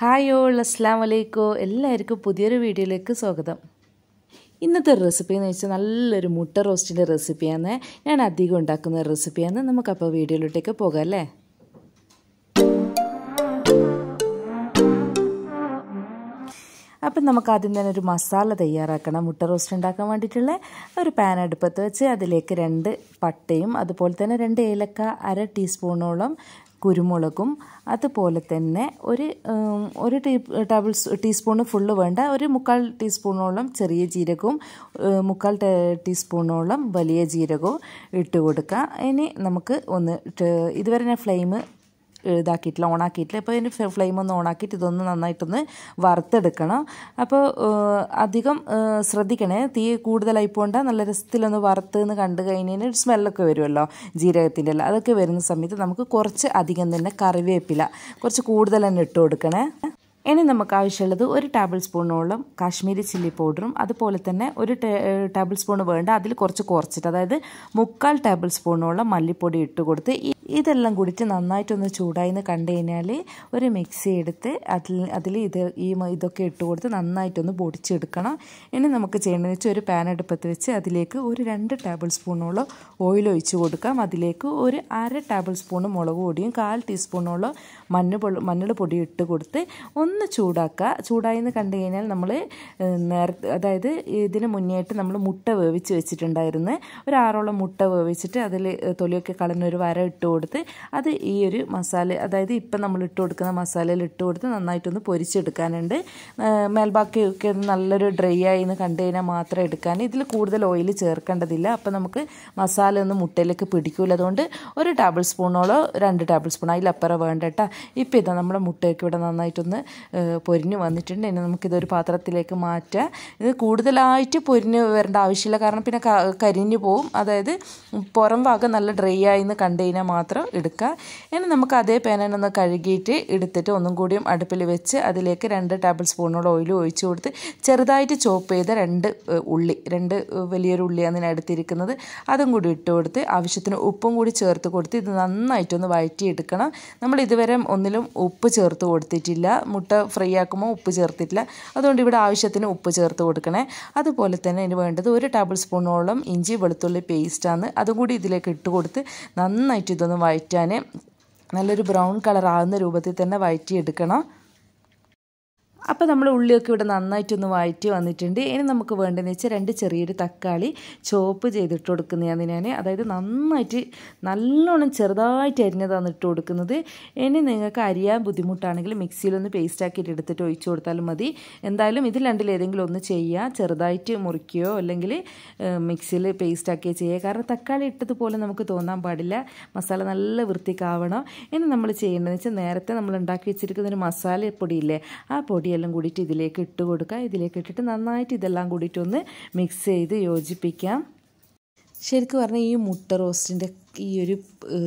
hi all അസ്ലാം വലൈക്കോ എല്ലാവർക്കും പുതിയൊരു വീഡിയോയിലേക്ക് സ്വാഗതം ഇന്നത്തെ റെസിപ്പി എന്ന് വെച്ചാൽ നല്ലൊരു മുട്ട റോസ്റ്റിൻ്റെ റെസിപ്പിയാണ് ഞാൻ അധികം ഉണ്ടാക്കുന്ന റെസിപ്പിയാണ് നമുക്കപ്പോൾ വീഡിയോയിലോട്ടേക്ക് പോകാം അല്ലേ അപ്പം നമുക്ക് ആദ്യം തന്നെ ഒരു മസാല തയ്യാറാക്കണം മുട്ട റോസ്റ്റ് ഉണ്ടാക്കാൻ വേണ്ടിയിട്ടുള്ള ഒരു പാൻ അടുപ്പത്ത് വെച്ച് അതിലേക്ക് രണ്ട് പട്ടയും അതുപോലെ തന്നെ രണ്ട് ഏലക്ക അര ടീസ്പൂണോളം കുരുമുളകും അതുപോലെ തന്നെ ഒരു ഒരു ടീ ടേബിൾ ടീസ്പൂണ് ഫുള്ള് വേണ്ട ഒരു മുക്കാൽ ടീസ്പൂണോളം ചെറിയ ജീരകവും മുക്കാൽ ടീസ്പൂണോളം വലിയ ജീരകവും ഇട്ട് കൊടുക്കുക ഇനി നമുക്ക് ഒന്ന് ഇതുവരെ ഞാൻ ഫ്ലെയിം ഇതാക്കിയിട്ടില്ല ഓണാക്കിയിട്ടില്ല അപ്പോൾ അതിൻ്റെ ഫ്ലെയിം ഒന്ന് ഓണാക്കിയിട്ട് ഇതൊന്ന് നന്നായിട്ടൊന്ന് വറുത്തെടുക്കണം അപ്പോൾ അധികം ശ്രദ്ധിക്കണേ തീ കൂടുതലായി പോകണ്ട നല്ല രസത്തിലൊന്ന് വറുത്ത് എന്ന് കണ്ടു കഴിഞ്ഞാൽ ഒരു സ്മെല്ലൊക്കെ വരുമല്ലോ ജീരകത്തിൻ്റെ എല്ലാം അതൊക്കെ വരുന്ന സമയത്ത് നമുക്ക് കുറച്ച് അധികം തന്നെ കറിവേപ്പില കുറച്ച് കൂടുതൽ തന്നെ ഇട്ട് കൊടുക്കണേ ഇനി നമുക്ക് ആവശ്യമുള്ളത് ഒരു ടേബിൾ സ്പൂണോളം കാശ്മീരി ചില്ലി പൗഡറും അതുപോലെ തന്നെ ഒരു ടേബിൾ സ്പൂൺ വേണ്ട അതിൽ കുറച്ച് കുറച്ചിട്ട് അതായത് മുക്കാൽ ടേബിൾ സ്പൂണോളം മല്ലിപ്പൊടി ഇട്ട് കൊടുത്ത് ഇതെല്ലാം കുടിച്ച് നന്നായിട്ടൊന്ന് ചൂടായിന്ന് കണ്ടു കഴിഞ്ഞാൽ ഒരു മിക്സി എടുത്ത് അതിൽ അതിൽ ഇത് ഈ ഇതൊക്കെ ഇട്ട് കൊടുത്ത് നന്നായിട്ടൊന്ന് പൊടിച്ചെടുക്കണം ഇനി നമുക്ക് ചെയ്യേണ്ടതെന്ന് വെച്ചാൽ ഒരു പാൻ അടുപ്പത്ത് വെച്ച് അതിലേക്ക് ഒരു രണ്ട് ടേബിൾ സ്പൂണോളം ഓയിൽ ഒഴിച്ച് കൊടുക്കാം അതിലേക്ക് ഒരു അര ടേബിൾ സ്പൂൺ മുളക് പൊടിയും കാൽ ടീസ്പൂണോളം മഞ്ഞൾ മഞ്ഞൾ പൊടിയും ഇട്ട് കൊടുത്ത് ഒന്ന് ഒന്ന് ചൂടാക്കുക എന്ന് കണ്ടു കഴിഞ്ഞാൽ നമ്മൾ നേര അതായത് ഇതിന് മുന്നേയായിട്ട് നമ്മൾ മുട്ട വേവിച്ച് വെച്ചിട്ടുണ്ടായിരുന്നു ഒരു ആറോളം മുട്ട വേവിച്ചിട്ട് അതിൽ തൊലിയൊക്കെ കളഞ്ഞൊരു ഒരു വര ഇട്ട് കൊടുത്ത് അത് ഈ ഒരു മസാല അതായത് ഇപ്പം നമ്മൾ ഇട്ട് കൊടുക്കുന്ന മസാലയിൽ ഇട്ട് കൊടുത്ത് നന്നായിട്ടൊന്ന് പൊരിച്ചെടുക്കാനുണ്ട് മേൽബാക്കിയൊക്കെ നല്ലൊരു ഡ്രൈ ആയി എന്ന് കണ്ടു കഴിഞ്ഞാൽ മാത്രം എടുക്കാൻ ഇതിൽ കൂടുതൽ ഓയിൽ ചേർക്കേണ്ടതില്ല അപ്പം നമുക്ക് മസാല ഒന്ന് മുട്ടയിലേക്ക് പിടിക്കില്ല അതുകൊണ്ട് ഒരു ടേബിൾ സ്പൂണോളോ രണ്ട് ടേബിൾ സ്പൂൺ അതിലപ്പുറം വേണ്ട കേട്ടോ ഇപ്പം ഇതാ നമ്മുടെ മുട്ടയൊക്കെ ഇവിടെ നന്നായിട്ടൊന്ന് പൊരിഞ്ഞ് വന്നിട്ടുണ്ട് ഇനി നമുക്കിതൊരു പാത്രത്തിലേക്ക് മാറ്റാം ഇത് കൂടുതലായിട്ട് പൊരിഞ്ഞ് വരേണ്ട ആവശ്യമില്ല കാരണം പിന്നെ കരിഞ്ഞു പോവും അതായത് പുറം ഭാഗം നല്ല ഡ്രൈ ആയി എന്ന് കഴിഞ്ഞാൽ മാത്രം എടുക്കുക ഇനി നമുക്ക് അതേ പേനൊന്ന് കഴുകിയിട്ട് എടുത്തിട്ട് ഒന്നും കൂടിയും അടുപ്പിൽ വെച്ച് അതിലേക്ക് രണ്ട് ടേബിൾ സ്പൂണോളം ഓയിൽ ഒഴിച്ചു കൊടുത്ത് ചെറുതായിട്ട് ചോപ്പ് ചെയ്ത രണ്ട് ഉള്ളി രണ്ട് വലിയൊരു ഉള്ളിയാണ് ഞാൻ എടുത്തിരിക്കുന്നത് അതും കൂടി ഇട്ട് കൊടുത്ത് ആവശ്യത്തിന് ഉപ്പും കൂടി ചേർത്ത് കൊടുത്ത് ഇത് നന്നായിട്ടൊന്ന് വഴറ്റിയെടുക്കണം നമ്മൾ ഇതുവരെ ഒന്നിലും ഉപ്പ് ചേർത്ത് കൊടുത്തിട്ടില്ല മുട്ട ഇട്ട് ഫ്രൈ ആക്കുമ്പോൾ ഉപ്പ് ചേർത്തിട്ടില്ല അതുകൊണ്ട് ഇവിടെ ആവശ്യത്തിന് ഉപ്പ് ചേർത്ത് കൊടുക്കണേ അതുപോലെ തന്നെ ഇതിന് വേണ്ടത് ഒരു ടേബിൾ സ്പൂണോളം ഇഞ്ചി വെളുത്തുള്ളി പേസ്റ്റാണ് അതും കൂടി ഇതിലേക്ക് ഇട്ട് കൊടുത്ത് നന്നായിട്ട് ഇതൊന്ന് വഴറ്റാൻ നല്ലൊരു ബ്രൗൺ കളർ ആകുന്ന രൂപത്തിൽ തന്നെ വഴറ്റിയെടുക്കണം അപ്പോൾ നമ്മൾ ഉള്ളിയൊക്കെ ഇവിടെ നന്നായിട്ടൊന്ന് വഴറ്റി വന്നിട്ടുണ്ട് ഇനി നമുക്ക് വേണ്ടതെന്ന് വെച്ചാൽ രണ്ട് ചെറിയൊരു തക്കാളി ചോപ്പ് ചെയ്തിട്ട് കൊടുക്കുന്നതാണ് ഞാൻ അതായത് നന്നായിട്ട് നല്ലോണം ചെറുതായിട്ട് അരിഞ്ഞതാണ് ഇട്ട് കൊടുക്കുന്നത് ഇനി നിങ്ങൾക്ക് അരിയാൻ ബുദ്ധിമുട്ടാണെങ്കിൽ മിക്സിയിലൊന്ന് പേസ്റ്റാക്കിയിട്ട് എടുത്തിട്ട് ഒഴിച്ചു കൊടുത്താലും മതി എന്തായാലും ഇത് ഏതെങ്കിലും ഒന്ന് ചെയ്യുക ചെറുതായിട്ട് മുറിക്കുകയോ അല്ലെങ്കിൽ മിക്സിയിൽ പേസ്റ്റാക്കിയോ ചെയ്യുക കാരണം തക്കാളി ഇട്ടതുപോലെ നമുക്ക് തോന്നാൻ പാടില്ല മസാല നല്ല വൃത്തിക്കാവണം ഇനി നമ്മൾ ചെയ്യേണ്ടതെന്ന് വെച്ചാൽ നേരത്തെ നമ്മൾ ഉണ്ടാക്കി വെച്ചിരിക്കുന്ന ഒരു മസാല പൊടിയില്ലേ ആ പൊടി പൊടിയെല്ലാം കൂടിയിട്ട് ഇതിലേക്ക് ഇട്ട് കൊടുക്കുക ഇതിലേക്ക് ഇട്ടിട്ട് നന്നായിട്ട് ഇതെല്ലാം കൂടിയിട്ടൊന്ന് മിക്സ് ചെയ്ത് യോജിപ്പിക്കാം ശരിക്കും പറഞ്ഞാൽ ഈ മുട്ട റോസ്റ്റിൻ്റെ ഈ ഒരു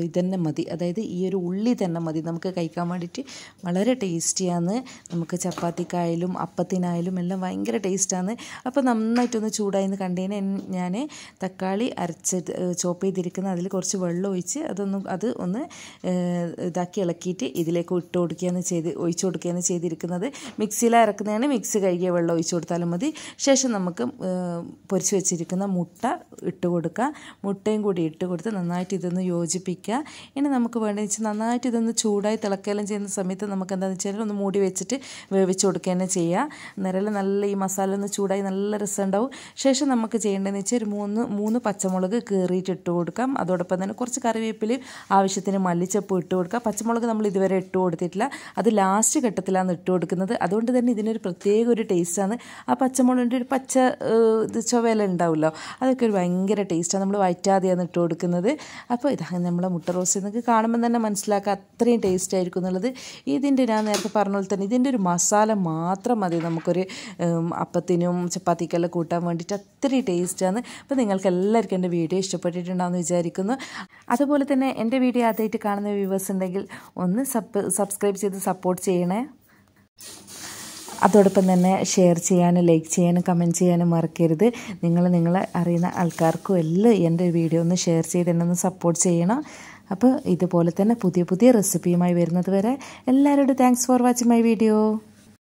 ഇതന്നെ മതി അതായത് ഈ ഒരു ഉള്ളി തന്നെ മതി നമുക്ക് കഴിക്കാൻ വേണ്ടിയിട്ട് വളരെ ടേസ്റ്റിയാണ് നമുക്ക് ചപ്പാത്തിക്കായാലും അപ്പത്തിനായാലും എല്ലാം ഭയങ്കര ടേസ്റ്റാണ് അപ്പോൾ നന്നായിട്ടൊന്ന് ചൂടായിന്ന് കണ്ടതിന് ഞാൻ തക്കാളി അരച്ച് ചോപ്പ് ചെയ്തിരിക്കുന്ന അതിൽ കുറച്ച് വെള്ളം ഒഴിച്ച് അതൊന്ന് അത് ഒന്ന് ഇതാക്കി ഇളക്കിയിട്ട് ഇതിലേക്ക് ഇട്ട് കൊടുക്കുകയാണ് ചെയ്ത് ഒഴിച്ചു കൊടുക്കുകയാണ് ചെയ്തിരിക്കുന്നത് മിക്സിയിൽ അരക്കുന്നതാണ് മിക്സി കഴുകിയ വെള്ളം ഒഴിച്ചു കൊടുത്താലും മതി ശേഷം നമുക്ക് പൊരിച്ച് വെച്ചിരിക്കുന്ന മുട്ട ഇട്ട് കൊടുക്കുക മുട്ടയും കൂടി ഇട്ട് കൊടുത്ത് നന്നായിട്ട് നന്നായിട്ട് ഇതൊന്ന് യോജിപ്പിക്കുക ഇനി നമുക്ക് വേണമെന്ന് വെച്ചാൽ നന്നായിട്ട് ഇതൊന്ന് ചൂടായി തിളക്കുകയെല്ലാം ചെയ്യുന്ന സമയത്ത് നമുക്ക് എന്താണെന്ന് വെച്ചാൽ ഒന്ന് മൂടി വെച്ചിട്ട് വേവിച്ച് കൊടുക്കുക തന്നെ ചെയ്യുക നിരല് നല്ല ഈ മസാല ഒന്ന് ചൂടായി നല്ല രസമുണ്ടാവും ശേഷം നമുക്ക് ചെയ്യേണ്ടതെന്ന് വെച്ചാൽ ഒരു മൂന്ന് മൂന്ന് പച്ചമുളക് കീറിയിട്ട് ഇട്ട് കൊടുക്കാം അതോടൊപ്പം തന്നെ കുറച്ച് കറിവേപ്പിലയും ആവശ്യത്തിന് മല്ലിച്ചപ്പ് ഇട്ട് കൊടുക്കുക പച്ചമുളക് നമ്മൾ ഇതുവരെ ഇട്ട് കൊടുത്തിട്ടില്ല അത് ലാസ്റ്റ് ഘട്ടത്തിലാണ് ഇട്ട് കൊടുക്കുന്നത് അതുകൊണ്ട് തന്നെ ഇതിനൊരു പ്രത്യേക ഒരു ടേസ്റ്റാണ് ആ പച്ചമുളകിൻ്റെ ഒരു പച്ച ഇത് ചുവല ഉണ്ടാവുമല്ലോ അതൊക്കെ ഒരു ഭയങ്കര ടേസ്റ്റാണ് നമ്മൾ വയറ്റാതെയാണ് ഇട്ട് കൊടുക്കുന്നത് അപ്പോൾ ഇതാണ് നമ്മളെ മുട്ട റോസ്റ്റ് നിങ്ങൾക്ക് കാണുമ്പോൾ തന്നെ മനസ്സിലാക്കുക അത്രയും ടേസ്റ്റ് ആയിരിക്കും എന്നുള്ളത് ഇതിൻ്റെ ഞാൻ നേരത്തെ പറഞ്ഞ പോലെ തന്നെ ഇതിൻ്റെ ഒരു മസാല മാത്രം മതി നമുക്കൊരു അപ്പത്തിനും ചപ്പാത്തിക്കെല്ലാം കൂട്ടാൻ വേണ്ടിയിട്ട് അത്രയും ടേസ്റ്റാണ് അപ്പോൾ നിങ്ങൾക്ക് എല്ലാവർക്കും എൻ്റെ വീഡിയോ ഇഷ്ടപ്പെട്ടിട്ടുണ്ടാകുമെന്ന് വിചാരിക്കുന്നു അതുപോലെ തന്നെ എൻ്റെ വീഡിയോ ആദ്യമായിട്ട് കാണുന്ന വ്യൂവേഴ്സ് ഉണ്ടെങ്കിൽ ഒന്ന് സബ് സബ്സ്ക്രൈബ് ചെയ്ത് സപ്പോർട്ട് ചെയ്യണേ അതോടൊപ്പം തന്നെ ഷെയർ ചെയ്യാനും ലൈക്ക് ചെയ്യാനും കമൻറ്റ് ചെയ്യാനും മറക്കരുത് നിങ്ങൾ നിങ്ങളെ അറിയുന്ന ആൾക്കാർക്കും എല്ലാം എൻ്റെ വീഡിയോ ഒന്ന് ഷെയർ ചെയ്ത് എന്നെ ഒന്ന് സപ്പോർട്ട് ചെയ്യണം അപ്പോൾ ഇതുപോലെ തന്നെ പുതിയ പുതിയ റെസിപ്പിയുമായി വരുന്നത് വരെ എല്ലാവരോടും thanks for watching my video